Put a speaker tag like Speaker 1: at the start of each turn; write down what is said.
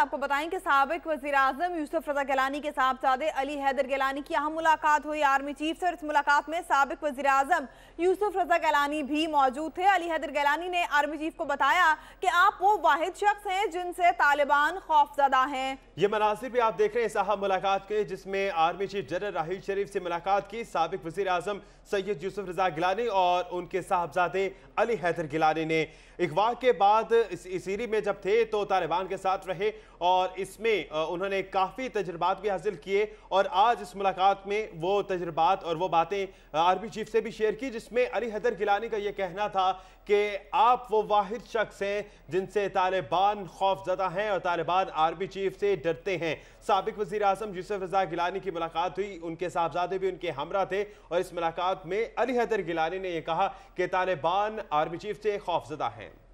Speaker 1: आपको बताएं कि सबक वजी अजम यूसुफ रजा गलानी के साहबजादे अली हैदर गलानी की अहम मुलाकात हुई आर्मी चीफ से और इस मुलाकात में सबक वजी अजम यूसुफ रजा गलानी भी मौजूद थे अली हैदर गलानी ने आर्मी चीफ को बताया कि आप वो वाहिद शख्स हैं जिनसे तालिबान खौफजदा हैं
Speaker 2: ये मनासिब भी आप देख रहे हैं साहब मुलाकात के जिसमें army chief general Raheel Sharif से मुलाकात की सबक वजी अजम सैयद यूसुफ रजा गिलानी और उनके साहबजादे अली हैदर गिलानी ने अगवा के बाद इस, इसीरी में जब थे तो तालिबान के साथ रहे और इसमें उन्होंने काफ़ी तजर्बात भी हासिल किए और आज इस मुलाकात में वो तजर्बात और वो बातें आर्मी चीफ से भी शेयर की जिसमें अली हदर गिलानी का ये कहना था कि आप वो वाहिद शख्स हैं जिनसे तालिबान खौफजदा हैं और तालिबान आर्मी चीफ से डरते हैं सबक वजी अजम यूसफ रजा गिलानी की मुलाकात हुई उनके साहबजादे भी उनके हमरा थे और इस मुलाकात में अली हदर गिलानी ने यह कहा कि तालिबान आर्मी चीफ से खौफजदा हैं